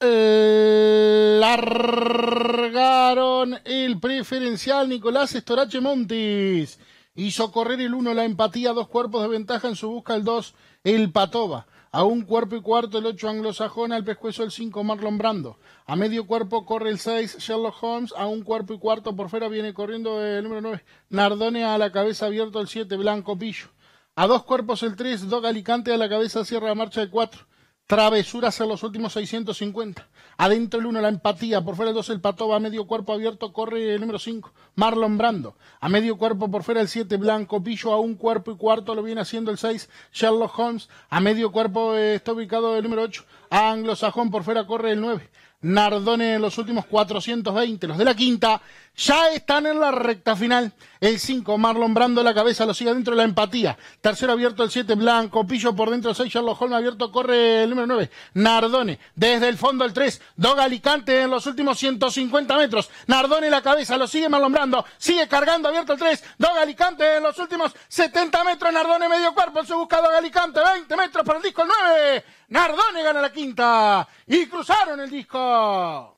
Largaron el preferencial Nicolás Estorache Montis. Hizo correr el 1 la empatía, dos cuerpos de ventaja en su busca el 2, el Patova. A un cuerpo y cuarto el 8 anglosajón, al pescuezo el 5 Marlon Brando. A medio cuerpo corre el 6 Sherlock Holmes, a un cuerpo y cuarto por fuera viene corriendo el número 9 Nardone, a la cabeza abierto el 7 Blanco Pillo. A dos cuerpos el 3 Dog Alicante, a la cabeza cierra la marcha el 4. Travesuras en los últimos 650. Adentro el 1, la empatía. Por fuera el 2, el Pato va A medio cuerpo abierto, corre el número 5, Marlon Brando. A medio cuerpo por fuera el 7, Blanco. Pillo a un cuerpo y cuarto lo viene haciendo el 6, Sherlock Holmes. A medio cuerpo eh, está ubicado el número 8, Anglosajón. Por fuera corre el 9. Nardone en los últimos 420, los de la quinta, ya están en la recta final. El 5, Marlon Brando la cabeza, lo sigue dentro de la empatía. Tercero abierto el 7, Blanco, Pillo por dentro 6, Sherlock Holmes abierto, corre el número 9, Nardone. Desde el fondo el 3, Dog Alicante en los últimos 150 metros. Nardone la cabeza, lo sigue Marlon Brando, sigue cargando abierto el 3, Dog Alicante en los últimos 70 metros. Nardone medio cuerpo, se busca Dog Alicante, 20 metros para el disco el 9. Nardone gana la quinta y cruzaron el disco.